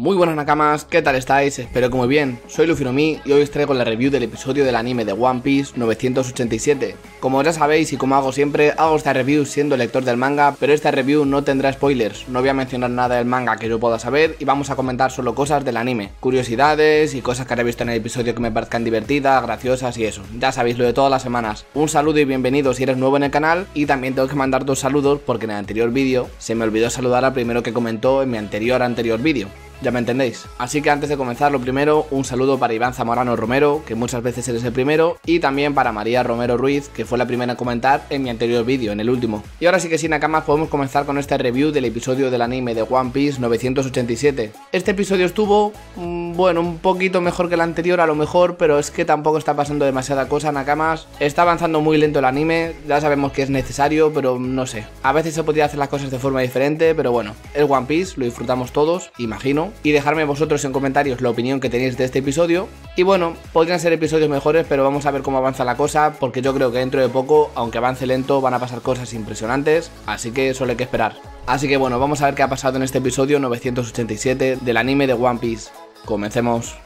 Muy buenas nakamas, ¿qué tal estáis? Espero que muy bien. Soy Lufinomi y hoy os traigo la review del episodio del anime de One Piece 987. Como ya sabéis y como hago siempre, hago esta review siendo lector del manga, pero esta review no tendrá spoilers. No voy a mencionar nada del manga que yo pueda saber y vamos a comentar solo cosas del anime, curiosidades y cosas que habré visto en el episodio que me parezcan divertidas, graciosas y eso. Ya sabéis lo de todas las semanas. Un saludo y bienvenido si eres nuevo en el canal y también tengo que mandar dos saludos porque en el anterior vídeo se me olvidó saludar al primero que comentó en mi anterior anterior vídeo. Ya me entendéis. Así que antes de comenzar, lo primero, un saludo para Iván Zamorano Romero, que muchas veces eres el primero, y también para María Romero Ruiz, que fue la primera en comentar en mi anterior vídeo, en el último. Y ahora sí que sin Nakamas podemos comenzar con esta review del episodio del anime de One Piece 987. Este episodio estuvo... Mm, bueno, un poquito mejor que la anterior a lo mejor, pero es que tampoco está pasando demasiada cosa, Nakamas. Está avanzando muy lento el anime, ya sabemos que es necesario, pero no sé. A veces se podría hacer las cosas de forma diferente, pero bueno, el One Piece lo disfrutamos todos, imagino. Y dejarme vosotros en comentarios la opinión que tenéis de este episodio. Y bueno, podrían ser episodios mejores, pero vamos a ver cómo avanza la cosa, porque yo creo que dentro de poco, aunque avance lento, van a pasar cosas impresionantes, así que solo hay que esperar. Así que bueno, vamos a ver qué ha pasado en este episodio 987 del anime de One Piece. Comencemos.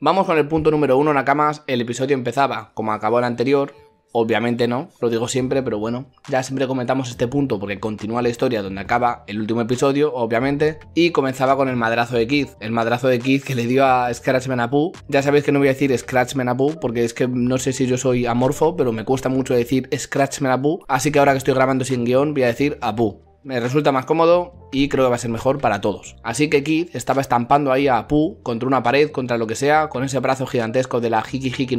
Vamos con el punto número uno, Nakamas. El episodio empezaba como acabó el anterior. Obviamente no, lo digo siempre, pero bueno, ya siempre comentamos este punto porque continúa la historia donde acaba el último episodio, obviamente, y comenzaba con el madrazo de Kid, el madrazo de Kid que le dio a a Pooh Ya sabéis que no voy a decir Scratch Pooh porque es que no sé si yo soy amorfo, pero me cuesta mucho decir Scratch Pooh así que ahora que estoy grabando sin guión voy a decir Apu me resulta más cómodo y creo que va a ser mejor para todos. Así que Keith estaba estampando ahí a Pu contra una pared, contra lo que sea, con ese brazo gigantesco de la Hiki Hiki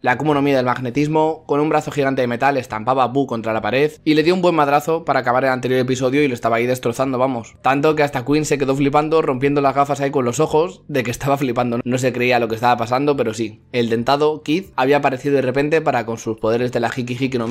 la Kumo del magnetismo, con un brazo gigante de metal estampaba a Pu contra la pared y le dio un buen madrazo para acabar el anterior episodio y lo estaba ahí destrozando, vamos. Tanto que hasta Queen se quedó flipando, rompiendo las gafas ahí con los ojos, de que estaba flipando. No se creía lo que estaba pasando, pero sí. El dentado Keith había aparecido de repente para con sus poderes de la Hiki Hiki no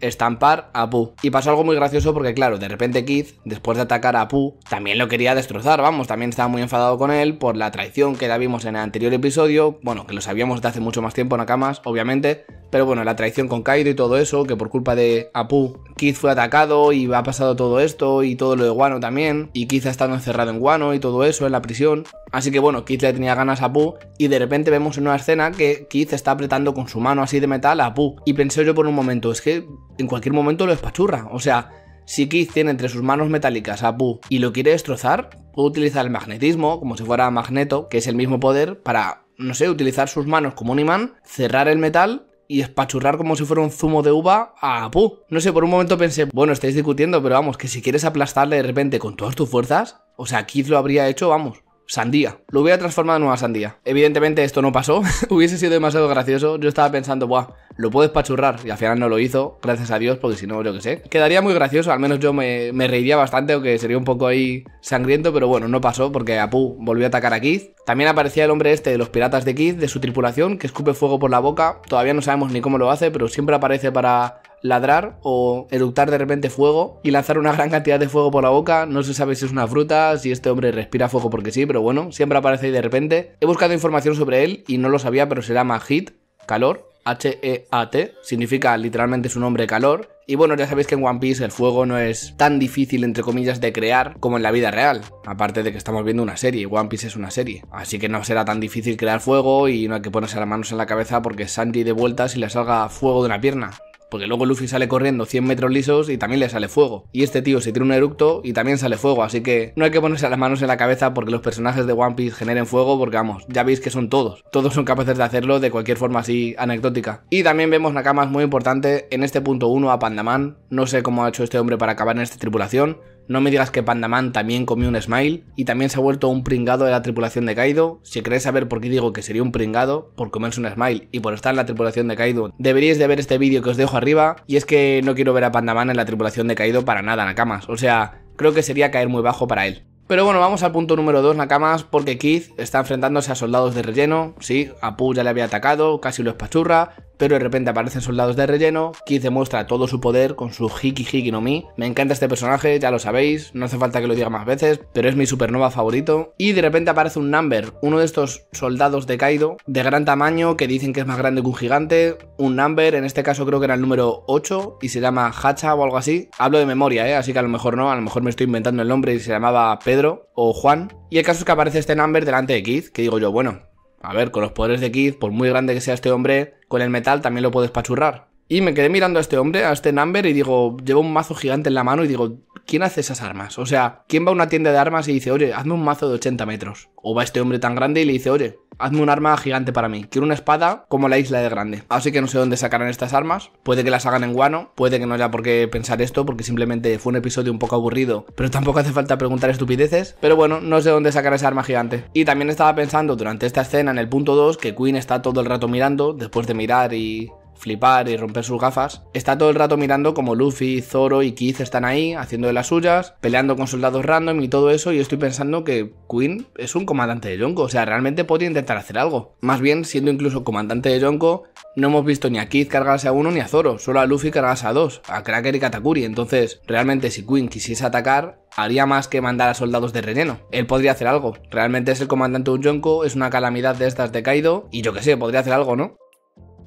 estampar a Pu. Y pasó algo muy gracioso porque, claro, de repente Keith, después de atacar a Pu, también lo quería destrozar, vamos, también estaba muy enfadado con él por la traición que la vimos en el anterior episodio, bueno, que lo sabíamos de hace mucho más tiempo, en Nakamas, obviamente, pero bueno, la traición con Kaido y todo eso, que por culpa de Apu, Keith fue atacado y ha pasado todo esto y todo lo de Guano también, y Keith ha estado encerrado en Guano y todo eso, en la prisión. Así que bueno, Keith le tenía ganas a Pu y de repente vemos en una escena que Keith está apretando con su mano así de metal a Apu. Y pensé yo por un momento, es que en cualquier momento lo espachurra, O sea, si Keith tiene entre sus manos metálicas a Pu y lo quiere destrozar, puede utilizar el magnetismo, como si fuera magneto, que es el mismo poder, para, no sé, utilizar sus manos como un imán, cerrar el metal y espachurrar como si fuera un zumo de uva a Pu. No sé, por un momento pensé, bueno, estáis discutiendo, pero vamos, que si quieres aplastarle de repente con todas tus fuerzas, o sea, Keith lo habría hecho, vamos, sandía. Lo hubiera transformado en una sandía. Evidentemente esto no pasó. Hubiese sido demasiado gracioso. Yo estaba pensando, buah, lo puedes pachurrar. Y al final no lo hizo, gracias a Dios, porque si no, yo que sé. Quedaría muy gracioso, al menos yo me, reiría bastante, aunque sería un poco ahí sangriento, pero bueno, no pasó porque Apu volvió a atacar a Keith. También aparecía el hombre este de los piratas de Keith, de su tripulación, que escupe fuego por la boca. Todavía no sabemos ni cómo lo hace, pero siempre aparece para ladrar o eructar de repente fuego y lanzar una gran cantidad de fuego por la boca. No se sabe si es una fruta, si este hombre respira fuego porque sí, pero bueno, siempre aparece y de repente. He buscado información sobre él y no lo sabía, pero se llama Heat calor, h e t significa literalmente su nombre calor. Y bueno, ya sabéis que en One Piece el fuego no es tan difícil, entre comillas, de crear como en la vida real. Aparte de que estamos viendo una serie, One Piece es una serie. Así que no será tan difícil crear fuego y no hay que ponerse las manos en la cabeza porque Sanji de vuelta si le salga fuego de una pierna. Porque luego Luffy sale corriendo 100 metros lisos y también le sale fuego. Y este tío se tira un eructo y también sale fuego. Así que no hay que ponerse las manos en la cabeza porque los personajes de One Piece generen fuego. Porque vamos, ya veis que son todos. Todos son capaces de hacerlo de cualquier forma así anecdótica. Y también vemos nakamas muy importante en este punto 1 a Pandaman. No sé cómo ha hecho este hombre para acabar en esta tripulación. No me digas que Pandaman también comió un smile y también se ha vuelto un pringado de la tripulación de Kaido. Si queréis saber por qué digo que sería un pringado por comerse un smile y por estar en la tripulación de Kaido, deberíais de ver este vídeo que os dejo arriba. Y es que no quiero ver a Pandaman en la tripulación de Kaido para nada, Nakamas. O sea, creo que sería caer muy bajo para él. Pero bueno, vamos al punto número 2, Nakamas, porque Keith está enfrentándose a soldados de relleno. Sí, a Pooh ya le había atacado, casi lo espachurra, pero de repente aparecen soldados de relleno, Keith demuestra todo su poder con su Hiki Hiki no Mi. Me encanta este personaje, ya lo sabéis, no hace falta que lo diga más veces, pero es mi supernova favorito. Y de repente aparece un Number, uno de estos soldados de Kaido, de gran tamaño, que dicen que es más grande que un gigante. Un Number, en este caso creo que era el número 8 y se llama Hacha o algo así. Hablo de memoria, ¿eh? así que a lo mejor no, a lo mejor me estoy inventando el nombre y se llamaba Pedro o Juan. Y el caso es que aparece este Number delante de Keith, que digo yo, bueno, a ver, con los poderes de Kid, por muy grande que sea este hombre, con el metal también lo puedes pachurrar. Y me quedé mirando a este hombre, a este number, y digo, llevo un mazo gigante en la mano y digo, ¿quién hace esas armas? O sea, ¿quién va a una tienda de armas y dice, oye, hazme un mazo de 80 metros? O va este hombre tan grande y le dice, oye, hazme un arma gigante para mí. Quiero una espada como la isla de grande. Así que no sé dónde sacarán estas armas. Puede que las hagan en guano, puede que no haya por qué pensar esto, porque simplemente fue un episodio un poco aburrido, pero tampoco hace falta preguntar estupideces. Pero bueno, no sé dónde sacar esa arma gigante. Y también estaba pensando durante esta escena en el punto 2 que Queen está todo el rato mirando, después de mirar y flipar y romper sus gafas, está todo el rato mirando como Luffy, Zoro y Keith están ahí haciendo de las suyas, peleando con soldados random y todo eso, y estoy pensando que Queen es un comandante de Yonko, o sea, realmente podría intentar hacer algo. Más bien, siendo incluso comandante de Yonko, no hemos visto ni a Keith cargarse a uno ni a Zoro, solo a Luffy cargarse a dos, a Cracker y Katakuri, entonces realmente si Queen quisiese atacar, haría más que mandar a soldados de relleno. Él podría hacer algo. Realmente es el comandante de un Yonko, es una calamidad de estas de Kaido, y yo que sé, podría hacer algo, ¿no?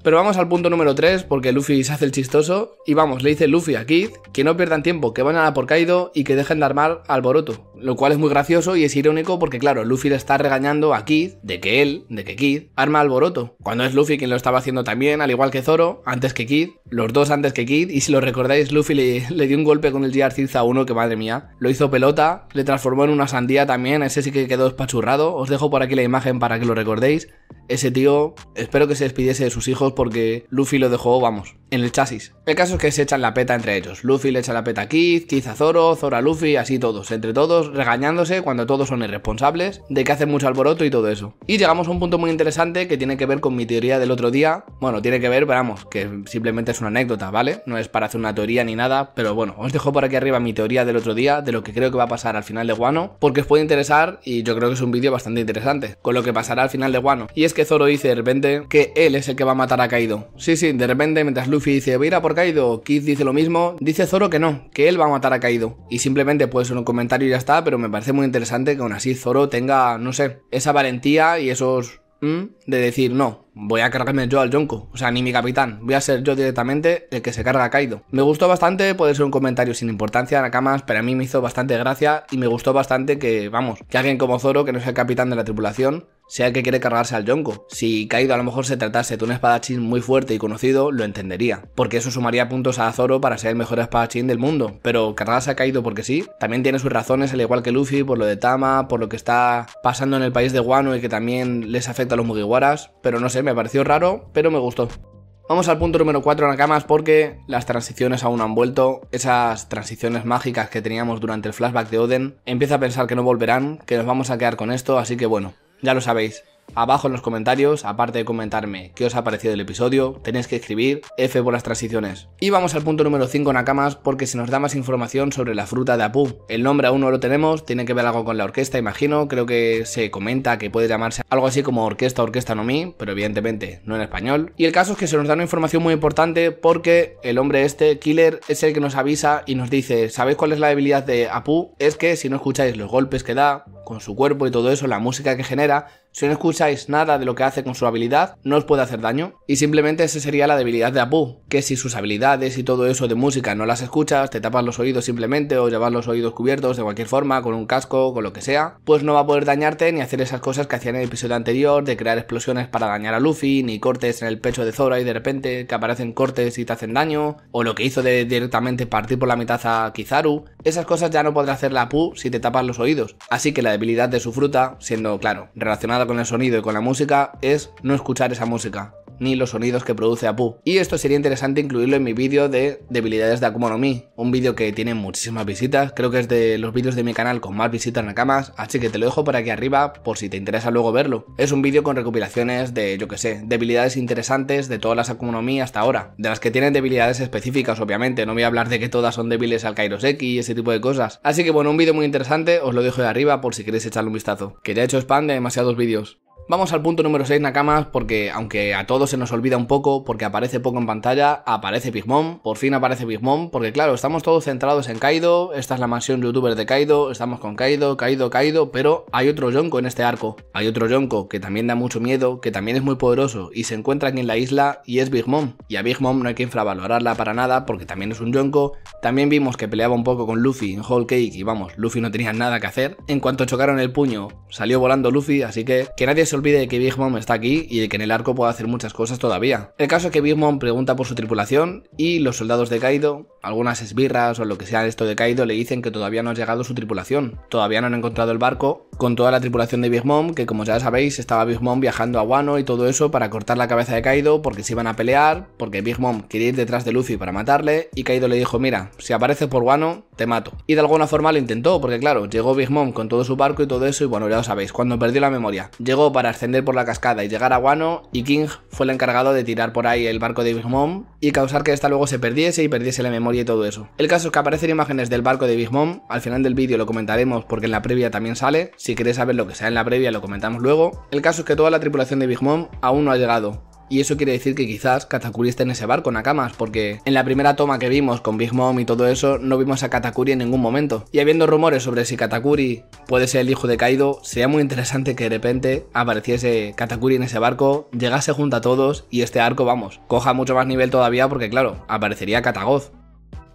Pero vamos al punto número 3, porque Luffy se hace el chistoso. Y vamos, le dice Luffy a Kid que no pierdan tiempo, que van a la por y que dejen de armar alboroto. Lo cual es muy gracioso y es irónico porque, claro, Luffy le está regañando a Kid de que él, de que Kid, arma alboroto. Cuando es Luffy quien lo estaba haciendo también, al igual que Zoro, antes que Kid, los dos antes que Kid. Y si lo recordáis, Luffy le, dio un golpe con el GR a uno que madre mía, lo hizo pelota, le transformó en una sandía también. Ese sí que quedó espachurrado. Os dejo por aquí la imagen para que lo recordéis. Ese tío, espero que se despidiese de sus hijos porque Luffy lo dejó, vamos, en el chasis. El caso es que se echan la peta entre ellos. Luffy le echa la peta a Kid, Kid a Zoro, Zoro a Luffy, así todos, entre todos, regañándose cuando todos son irresponsables, de que hacen mucho alboroto y todo eso. Y llegamos a un punto muy interesante que tiene que ver con mi teoría del otro día. Bueno, tiene que ver, vamos, que simplemente es una anécdota, ¿vale? No es para hacer una teoría ni nada, pero bueno, os dejo por aquí arriba mi teoría del otro día, de lo que creo que va a pasar al final de Guano, porque os puede interesar y yo creo que es un vídeo bastante interesante, con lo que pasará al final de Guano. Y es que Zoro dice de repente que él es el que va a matar a Kaido. Sí, sí, de repente mientras Luffy y dice, voy a ir a por Kaido, Kid dice lo mismo, dice Zoro que no, que él va a matar a Kaido. Y simplemente puede ser un comentario y ya está, pero me parece muy interesante que aún así Zoro tenga, no sé, esa valentía y esos... De decir, no, voy a cargarme yo al Yonko, o sea, ni mi capitán, voy a ser yo directamente el que se carga a Kaido. Me gustó bastante, puede ser un comentario sin importancia, Nakamas, pero a mí me hizo bastante gracia y me gustó bastante que, vamos, que alguien como Zoro, que no es el capitán de la tripulación, sea que quiere cargarse al Yonko. Si Kaido a lo mejor se tratase de un espadachín muy fuerte y conocido, lo entendería, porque eso sumaría puntos a Zoro para ser el mejor espadachín del mundo, pero cargarse a Kaido porque sí, también tiene sus razones, al igual que Luffy, por lo de Tama, por lo que está pasando en el país de Wano y que también les afecta a los Mugiwaras, pero no sé, me pareció raro, pero me gustó. Vamos al punto número 4, Nakamas, porque las transiciones aún no han vuelto. Esas transiciones mágicas que teníamos durante el flashback de Oden, empieza a pensar que no volverán, que nos vamos a quedar con esto, así que bueno, ya lo sabéis. Abajo en los comentarios, aparte de comentarme qué os ha parecido el episodio, tenéis que escribir F por las transiciones. Y vamos al punto número 5, Nakamas, porque se nos da más información sobre la fruta de Apu. El nombre aún no lo tenemos, tiene que ver algo con la orquesta, imagino. Creo que se comenta que puede llamarse algo así como Orquesta Orquesta no mi, pero evidentemente no en español. Y el caso es que se nos da una información muy importante porque el hombre este, Killer, es el que nos avisa y nos dice: ¿Sabéis cuál es la debilidad de Apu? Es que si no escucháis los golpes que da, con su cuerpo y todo eso, la música que genera, si no escucháis nada de lo que hace con su habilidad, no os puede hacer daño. Y simplemente esa sería la debilidad de Apu, que si sus habilidades y todo eso de música no las escuchas, te tapas los oídos simplemente o llevas los oídos cubiertos de cualquier forma, con un casco, con lo que sea, pues no va a poder dañarte ni hacer esas cosas que hacía en el episodio anterior de crear explosiones para dañar a Luffy, ni cortes en el pecho de Zora y de repente que aparecen cortes y te hacen daño, o lo que hizo de directamente partir por la mitad a Kizaru. Esas cosas ya no podrá hacer la Apu si te tapas los oídos. Así que la debilidad de su fruta, siendo claro, relacionada con el sonido y con la música es no escuchar esa música ni los sonidos que produce Apu. Y esto sería interesante incluirlo en mi vídeo de debilidades de Akuma no Mi, un vídeo que tiene muchísimas visitas, creo que es de los vídeos de mi canal con más visitas Nakamas, así que te lo dejo por aquí arriba por si te interesa luego verlo. Es un vídeo con recopilaciones de, yo que sé, debilidades interesantes de todas las Akuma no Mi hasta ahora, de las que tienen debilidades específicas obviamente, no voy a hablar de que todas son débiles al X y ese tipo de cosas. Así que bueno, un vídeo muy interesante, os lo dejo de arriba por si queréis echarle un vistazo. Que ya he hecho spam de demasiados vídeos. Vamos al punto número 6, Nakamas, porque aunque a todos se nos olvida un poco, porque aparece poco en pantalla, aparece Big Mom, por fin aparece Big Mom, porque claro, estamos todos centrados en Kaido, esta es la mansión youtuber de Kaido, estamos con Kaido, Kaido, Kaido, pero hay otro Yonko en este arco, hay otro Yonko que también da mucho miedo, que también es muy poderoso y se encuentra aquí en la isla y es Big Mom, y a Big Mom no hay que infravalorarla para nada porque también es un Yonko, también vimos que peleaba un poco con Luffy en Whole Cake y vamos, Luffy no tenía nada que hacer, en cuanto chocaron el puño salió volando Luffy, así que que nadie se pide de que Big Mom está aquí y de que en el arco puede hacer muchas cosas todavía. El caso es que Big Mom pregunta por su tripulación y los soldados de Kaido, algunas esbirras o lo que sea esto de Kaido, le dicen que todavía no ha llegado su tripulación. Todavía no han encontrado el barco con toda la tripulación de Big Mom, que como ya sabéis estaba Big Mom viajando a Wano y todo eso para cortar la cabeza de Kaido porque se iban a pelear, porque Big Mom quería ir detrás de Luffy para matarle y Kaido le dijo, mira, si apareces por Wano, te mato. Y de alguna forma lo intentó, porque claro, llegó Big Mom con todo su barco y todo eso y bueno, ya lo sabéis, cuando perdió la memoria, llegó para para ascender por la cascada y llegar a Guano y King fue el encargado de tirar por ahí el barco de Big Mom y causar que esta luego se perdiese y perdiese la memoria y todo eso. El caso es que aparecen imágenes del barco de Big Mom, al final del vídeo lo comentaremos porque en la previa también sale, si queréis saber lo que sea en la previa lo comentamos luego. El caso es que toda la tripulación de Big Mom aún no ha llegado, y eso quiere decir que quizás Katakuri esté en ese barco, Nakamas, porque en la primera toma que vimos con Big Mom y todo eso, no vimos a Katakuri en ningún momento. Y habiendo rumores sobre si Katakuri puede ser el hijo de Kaido, sería muy interesante que de repente apareciese Katakuri en ese barco, llegase junto a todos y este arco, vamos, coja mucho más nivel todavía porque claro, aparecería Katagoz,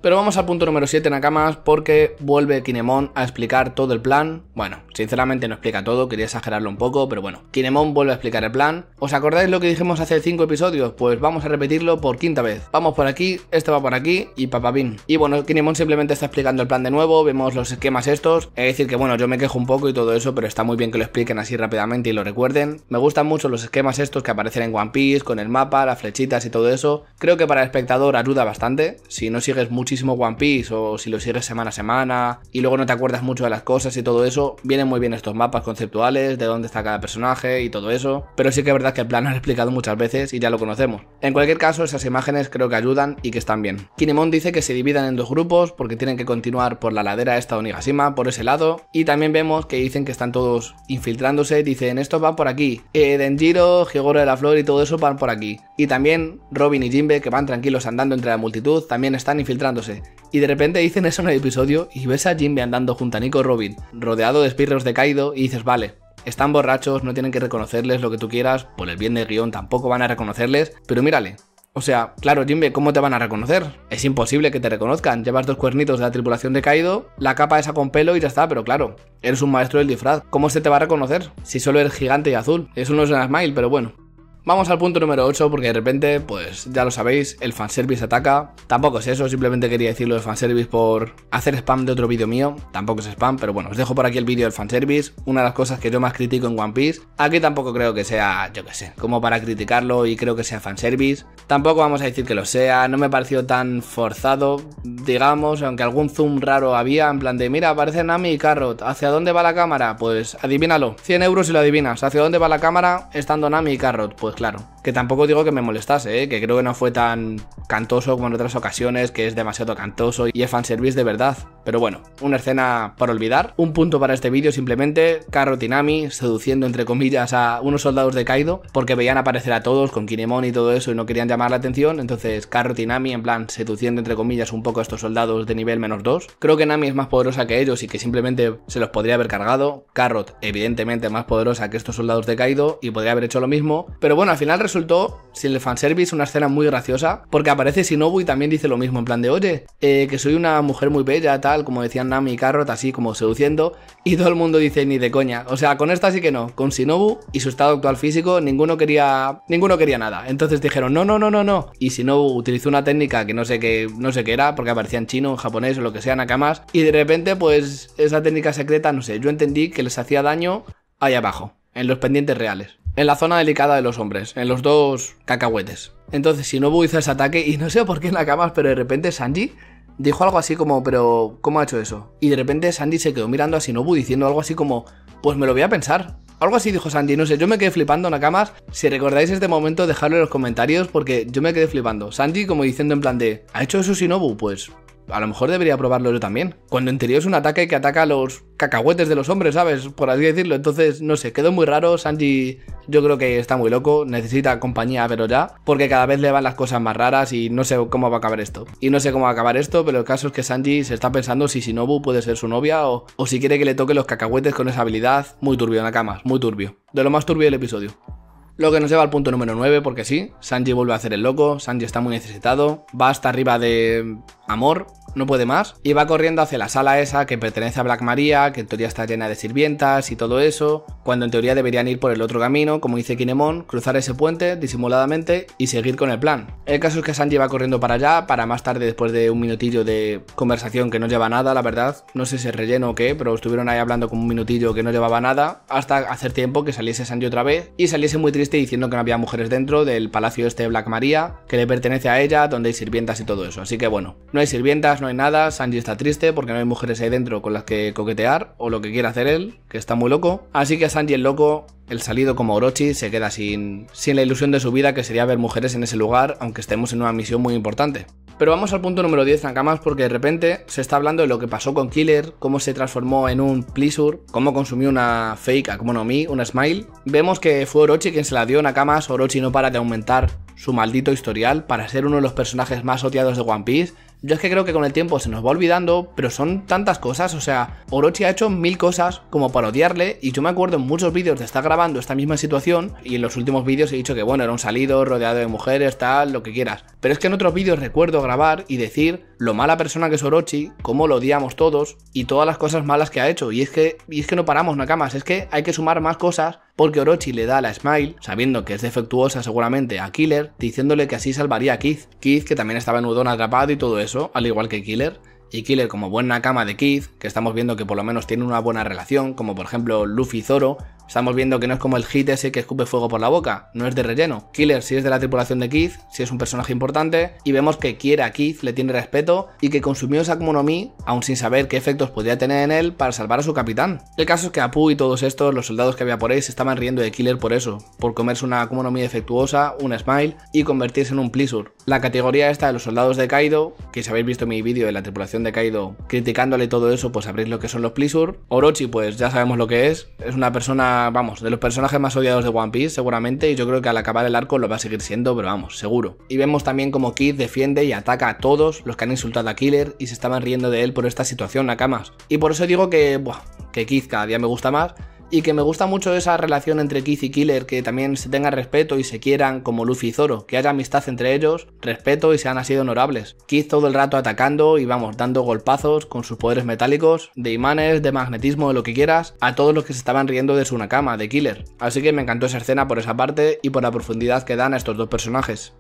pero vamos al punto número 7, Nakamas, porque vuelve Kinemon a explicar todo el plan. Bueno, sinceramente no explica todo, quería exagerarlo un poco, pero bueno. Kinemon vuelve a explicar el plan. ¿Os acordáis lo que dijimos hace 5 episodios? Pues vamos a repetirlo por quinta vez. Vamos por aquí, este va por aquí y papapín. Y bueno, Kinemon simplemente está explicando el plan de nuevo, vemos los esquemas estos. Es decir, que bueno, yo me quejo un poco y todo eso, pero está muy bien que lo expliquen así rápidamente y lo recuerden. Me gustan mucho los esquemas estos que aparecen en One Piece, con el mapa, las flechitas y todo eso. Creo que para el espectador ayuda bastante. Si no sigues mucho muchísimo One Piece o si lo cierres semana a semana y luego no te acuerdas mucho de las cosas y todo eso, vienen muy bien estos mapas conceptuales, de dónde está cada personaje y todo eso, pero sí que es verdad que el plan lo han explicado muchas veces y ya lo conocemos. En cualquier caso, esas imágenes creo que ayudan y que están bien. Kinemon dice que se dividan en dos grupos porque tienen que continuar por la ladera esta Onigashima, por ese lado, y también vemos que dicen que están todos infiltrándose, dicen esto va por aquí, eh, Denjiro, Higoro de la Flor y todo eso van por aquí. Y también Robin y Jinbe que van tranquilos andando entre la multitud, también están infiltrando y de repente dicen eso en el episodio y ves a Jimbe andando junto a Nico Robin, rodeado de espirros de Kaido, y dices, vale, están borrachos, no tienen que reconocerles lo que tú quieras, por el bien del guión tampoco van a reconocerles, pero mírale. O sea, claro, Jimbe, ¿cómo te van a reconocer? Es imposible que te reconozcan. Llevas dos cuernitos de la tripulación de Kaido, la capa esa con pelo y ya está, pero claro, eres un maestro del disfraz. ¿Cómo se te va a reconocer? Si solo eres gigante y azul. Eso no es una smile, pero bueno. Vamos al punto número 8, porque de repente, pues ya lo sabéis, el fanservice ataca. Tampoco es eso, simplemente quería decirlo de fanservice por hacer spam de otro vídeo mío. Tampoco es spam, pero bueno, os dejo por aquí el vídeo del fanservice. Una de las cosas que yo más critico en One Piece. Aquí tampoco creo que sea, yo qué sé, como para criticarlo y creo que sea fanservice. Tampoco vamos a decir que lo sea, no me pareció tan forzado, digamos, aunque algún zoom raro había, en plan de, mira, aparece Nami y Carrot, ¿hacia dónde va la cámara? Pues adivínalo, 100 euros y lo adivinas, ¿hacia dónde va la cámara estando Nami y Carrot? Pues claro que tampoco digo que me molestase, ¿eh? que creo que no fue tan cantoso como en otras ocasiones, que es demasiado cantoso y es fanservice de verdad. Pero bueno, una escena para olvidar. Un punto para este vídeo simplemente, carrot y nami seduciendo entre comillas a unos soldados de Kaido, porque veían aparecer a todos con Kinemon y todo eso y no querían llamar la atención, entonces y nami en plan seduciendo entre comillas un poco a estos soldados de nivel menos 2. Creo que Nami es más poderosa que ellos y que simplemente se los podría haber cargado. Carrot, evidentemente, más poderosa que estos soldados de Kaido y podría haber hecho lo mismo. Pero bueno, al final resulta resultó, sin el fanservice, una escena muy graciosa, porque aparece Shinobu y también dice lo mismo, en plan de, oye, eh, que soy una mujer muy bella, tal, como decían Nami y Carrot, así como seduciendo, y todo el mundo dice, ni de coña. O sea, con esta sí que no, con Shinobu y su estado actual físico, ninguno quería, ninguno quería nada. Entonces dijeron, no, no, no, no, no. Y Shinobu utilizó una técnica que no sé qué, no sé qué era, porque aparecía en chino, en japonés o lo que sea, nakamas, y de repente, pues, esa técnica secreta, no sé, yo entendí que les hacía daño ahí abajo, en los pendientes reales en la zona delicada de los hombres, en los dos cacahuetes. Entonces Shinobu hizo ese ataque y no sé por qué en la cama, pero de repente Sanji dijo algo así como, pero ¿cómo ha hecho eso? Y de repente Sanji se quedó mirando a Sinobu diciendo algo así como, pues me lo voy a pensar. Algo así dijo Sanji, no sé, yo me quedé flipando Nakamas. Si recordáis este momento, dejadlo en los comentarios porque yo me quedé flipando. Sanji como diciendo en plan de, ¿ha hecho eso Shinobu? Pues a lo mejor debería probarlo yo también. Cuando en es un ataque que ataca a los cacahuetes de los hombres, ¿sabes? Por así decirlo. Entonces, no sé, quedó muy raro. Sanji yo creo que está muy loco, necesita compañía, pero ya, porque cada vez le van las cosas más raras y no sé cómo va a acabar esto. Y no sé cómo va a acabar esto, pero el caso es que Sanji se está pensando si Shinobu puede ser su novia o, o si quiere que le toque los cacahuetes con esa habilidad. Muy turbio, Nakamas, muy turbio. De lo más turbio del episodio. Lo que nos lleva al punto número 9, porque sí, Sanji vuelve a hacer el loco, Sanji está muy necesitado, va hasta arriba de amor, no puede más, y va corriendo hacia la sala esa que pertenece a Black Maria, que en teoría está llena de sirvientas y todo eso, cuando en teoría deberían ir por el otro camino, como dice Kinemon, cruzar ese puente disimuladamente y seguir con el plan. El caso es que Sanji va corriendo para allá, para más tarde, después de un minutillo de conversación que no lleva nada, la verdad, no sé si es relleno o qué, pero estuvieron ahí hablando como un minutillo que no llevaba nada, hasta hacer tiempo que saliese Sanji otra vez y saliese muy triste diciendo que no había mujeres dentro del palacio este de Black Maria, que le pertenece a ella, donde hay sirvientas y todo eso. Así que bueno, no hay sirvientas, no hay nada, Sanji está triste porque no hay mujeres ahí dentro con las que coquetear o lo que quiera hacer él, que está muy loco. Así que Sanji el loco, el salido como Orochi, se queda sin, la ilusión de su vida que sería ver mujeres en ese lugar, aunque estemos en una misión muy importante. Pero vamos al punto número 10, Nakamas, porque de repente se está hablando de lo que pasó con Killer, cómo se transformó en un Pleasure, cómo consumió una fake Akumonomi, una Smile. Vemos que fue Orochi quien se la dio, Nakamas. Orochi no para de aumentar su maldito historial para ser uno de los personajes más odiados de One Piece yo es que creo que con el tiempo se nos va olvidando, pero son tantas cosas, o sea, Orochi ha hecho mil cosas como para odiarle, y yo me acuerdo en muchos vídeos de estar grabando esta misma situación, y en los últimos vídeos he dicho que bueno, era un salido, rodeado de mujeres, tal, lo que quieras. Pero es que en otros vídeos recuerdo grabar y decir lo mala persona que es Orochi, cómo lo odiamos todos, y todas las cosas malas que ha hecho, y es que, y es que no paramos, nakamas, es que hay que sumar más cosas porque Orochi le da la Smile, sabiendo que es defectuosa seguramente, a Killer, diciéndole que así salvaría a Keith. Keith, que también estaba en Udon atrapado y todo eso, al igual que Killer. Y Killer, como buena cama de Keith, que estamos viendo que por lo menos tiene una buena relación, como por ejemplo Luffy Zoro, Estamos viendo que no es como el hit ese que escupe fuego por la boca, no es de relleno. Killer si es de la tripulación de Keith, si es un personaje importante, y vemos que quiere a Keith, le tiene respeto, y que consumió esa Akuma no aun sin saber qué efectos podría tener en él, para salvar a su capitán. El caso es que Apu y todos estos, los soldados que había por ahí, se estaban riendo de Killer por eso, por comerse una Akuma defectuosa, un Smile, y convertirse en un Pleasure. La categoría esta de los soldados de Kaido, que si habéis visto mi vídeo de la tripulación de Kaido criticándole todo eso, pues sabréis lo que son los Pleasure. Orochi, pues ya sabemos lo que es, es una persona vamos, de los personajes más odiados de One Piece, seguramente, y yo creo que al acabar el arco lo va a seguir siendo, pero vamos, seguro. Y vemos también como Kid defiende y ataca a todos los que han insultado a Killer y se estaban riendo de él por esta situación, Nakamas. Y por eso digo que, buah, que Kid cada día me gusta más y que me gusta mucho esa relación entre Keith y Killer, que también se tenga respeto y se quieran como Luffy y Zoro, que haya amistad entre ellos, respeto y sean así honorables. Keith todo el rato atacando y vamos, dando golpazos con sus poderes metálicos, de imanes, de magnetismo, de lo que quieras, a todos los que se estaban riendo de su nakama, de Killer. Así que me encantó esa escena por esa parte y por la profundidad que dan a estos dos personajes.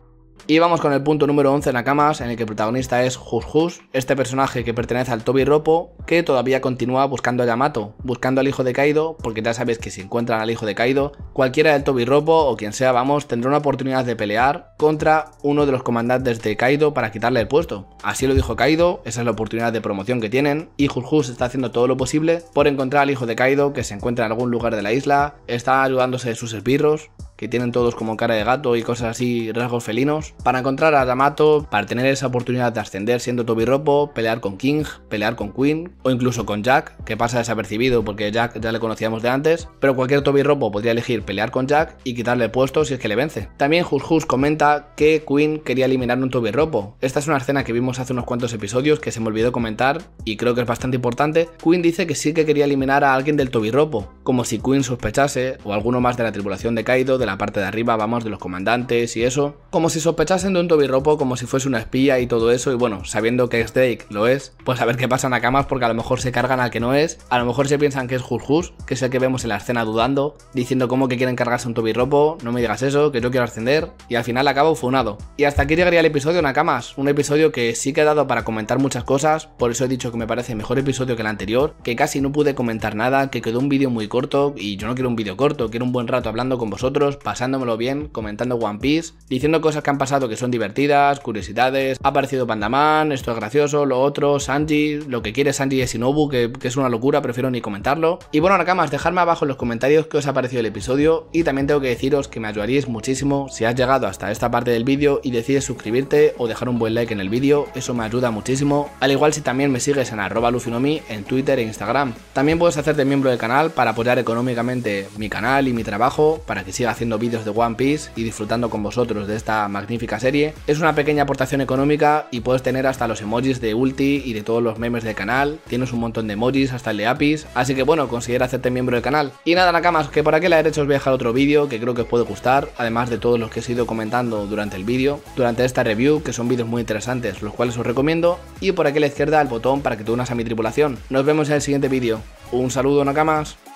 Y vamos con el punto número 11 en Nakamas, en el que el protagonista es Jus este personaje que pertenece al Toby Ropo, que todavía continúa buscando a Yamato, buscando al hijo de Kaido, porque ya sabéis que si encuentran al hijo de Kaido, cualquiera del Toby Ropo o quien sea, vamos, tendrá una oportunidad de pelear contra uno de los comandantes de Kaido para quitarle el puesto. Así lo dijo Kaido, esa es la oportunidad de promoción que tienen, y Jus está haciendo todo lo posible por encontrar al hijo de Kaido que se encuentra en algún lugar de la isla, está ayudándose de sus esbirros, que tienen todos como cara de gato y cosas así, rasgos felinos, para encontrar a Yamato, para tener esa oportunidad de ascender siendo Ropo pelear con King, pelear con Queen o incluso con Jack, que pasa desapercibido porque Jack ya le conocíamos de antes, pero cualquier Ropo podría elegir pelear con Jack y quitarle el puesto si es que le vence. También Jus comenta que Queen quería eliminar un Ropo Esta es una escena que vimos hace unos cuantos episodios que se me olvidó comentar y creo que es bastante importante. Queen dice que sí que quería eliminar a alguien del Ropo como si Queen sospechase o alguno más de la tripulación de Kaido de la parte de arriba, vamos, de los comandantes y eso. Como si sospechasen de un tobirropo, como si fuese una espía y todo eso, y bueno, sabiendo que Drake lo es, pues a ver qué pasa Nakamas, porque a lo mejor se cargan al que no es, a lo mejor se piensan que es Jujus que es el que vemos en la escena dudando, diciendo cómo que quieren cargarse un tobirropo, no me digas eso, que yo quiero ascender, y al final acabo funado. Y hasta aquí llegaría el episodio Nakamas, un episodio que sí que he dado para comentar muchas cosas, por eso he dicho que me parece mejor episodio que el anterior, que casi no pude comentar nada, que quedó un vídeo muy corto, y yo no quiero un vídeo corto, quiero un buen rato hablando con vosotros, pasándomelo bien, comentando One Piece, diciendo cosas que han pasado que son divertidas, curiosidades, ha aparecido Pandaman, esto es gracioso, lo otro, Sanji, lo que quiere Sanji es Shinobu, que, es una locura, prefiero ni comentarlo. Y bueno, Nakamas, dejadme abajo en los comentarios qué os ha parecido el episodio y también tengo que deciros que me ayudaríais muchísimo si has llegado hasta esta parte del vídeo y decides suscribirte o dejar un buen like en el vídeo, eso me ayuda muchísimo, al igual si también me sigues en arroba lufinomi en Twitter e Instagram. También puedes hacerte miembro del canal para apoyar económicamente mi canal y mi trabajo para que siga haciendo vídeos de One Piece y disfrutando con vosotros de esta magnífica serie. Es una pequeña aportación económica y puedes tener hasta los emojis de Ulti y de todos los memes del canal. Tienes un montón de emojis, hasta el de Apis, así que bueno, considera hacerte miembro del canal. Y nada, Nakamas, que por aquí la derecha os voy a dejar otro vídeo que creo que os puede gustar, además de todos los que he ido comentando durante el vídeo, durante esta review, que son vídeos muy interesantes, los cuales os recomiendo. Y por aquí a la izquierda el botón para que te unas a mi tripulación. Nos vemos en el siguiente vídeo. Un saludo, Nakamas.